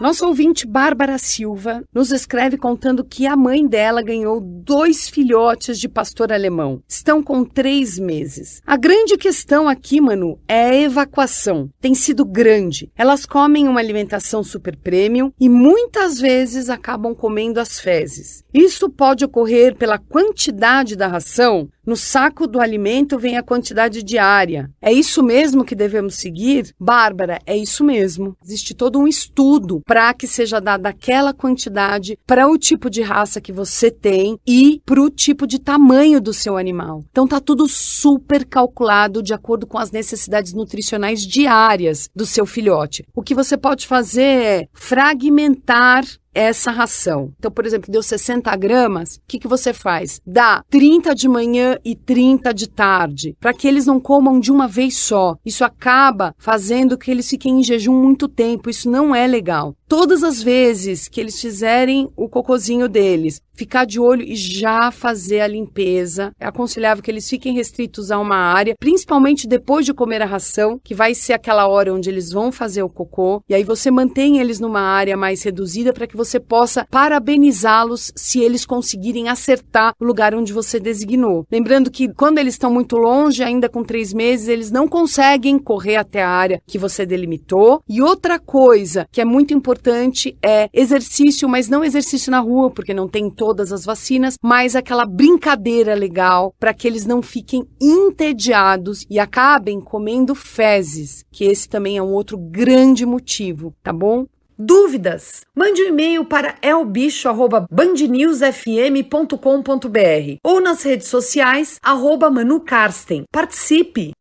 Nossa ouvinte Bárbara Silva nos escreve contando que a mãe dela ganhou dois filhotes de pastor alemão. Estão com três meses. A grande questão aqui, Manu, é a evacuação. Tem sido grande. Elas comem uma alimentação super premium e muitas vezes acabam comendo as fezes. Isso pode ocorrer pela quantidade da ração no saco do alimento vem a quantidade diária. É isso mesmo que devemos seguir? Bárbara, é isso mesmo. Existe todo um estudo para que seja dada aquela quantidade para o tipo de raça que você tem e para o tipo de tamanho do seu animal. Então tá tudo super calculado de acordo com as necessidades nutricionais diárias do seu filhote. O que você pode fazer é fragmentar essa ração. Então, por exemplo, deu 60 gramas, o que, que você faz? Dá 30 de manhã e 30 de tarde, para que eles não comam de uma vez só. Isso acaba fazendo que eles fiquem em jejum muito tempo, isso não é legal. Todas as vezes que eles fizerem o cocozinho deles, ficar de olho e já fazer a limpeza. É aconselhável que eles fiquem restritos a uma área, principalmente depois de comer a ração, que vai ser aquela hora onde eles vão fazer o cocô, e aí você mantém eles numa área mais reduzida para que você você possa parabenizá-los se eles conseguirem acertar o lugar onde você designou. Lembrando que quando eles estão muito longe, ainda com três meses, eles não conseguem correr até a área que você delimitou. E outra coisa que é muito importante é exercício, mas não exercício na rua, porque não tem todas as vacinas, mas aquela brincadeira legal para que eles não fiquem entediados e acabem comendo fezes, que esse também é um outro grande motivo, tá bom? Dúvidas? Mande um e-mail para elbicho@bandnewsfm.com.br ou nas redes sociais arroba Participe!